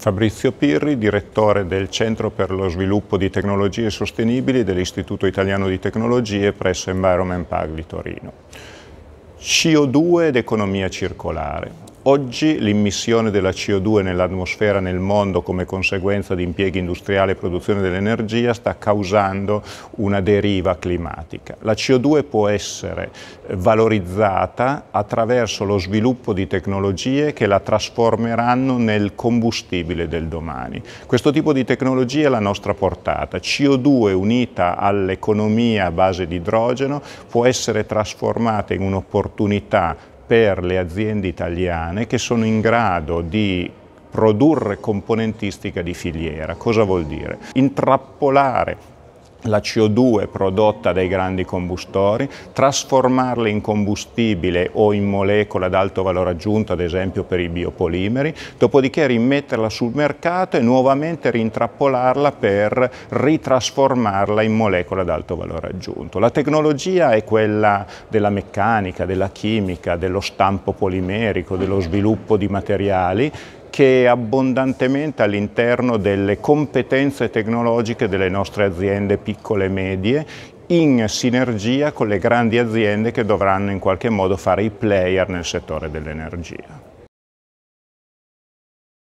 Fabrizio Pirri, direttore del Centro per lo Sviluppo di Tecnologie Sostenibili dell'Istituto Italiano di Tecnologie presso Environment Pag di Torino. CO2 ed economia circolare. Oggi l'immissione della CO2 nell'atmosfera nel mondo come conseguenza di impieghi industriali e produzione dell'energia sta causando una deriva climatica. La CO2 può essere valorizzata attraverso lo sviluppo di tecnologie che la trasformeranno nel combustibile del domani. Questo tipo di tecnologia è la nostra portata. CO2 unita all'economia a base di idrogeno può essere trasformata in un'opportunità per le aziende italiane che sono in grado di produrre componentistica di filiera. Cosa vuol dire? Intrappolare la CO2 prodotta dai grandi combustori, trasformarla in combustibile o in molecola ad alto valore aggiunto, ad esempio per i biopolimeri, dopodiché rimetterla sul mercato e nuovamente rintrappolarla per ritrasformarla in molecola ad alto valore aggiunto. La tecnologia è quella della meccanica, della chimica, dello stampo polimerico, dello sviluppo di materiali che è abbondantemente all'interno delle competenze tecnologiche delle nostre aziende piccole e medie in sinergia con le grandi aziende che dovranno in qualche modo fare i player nel settore dell'energia.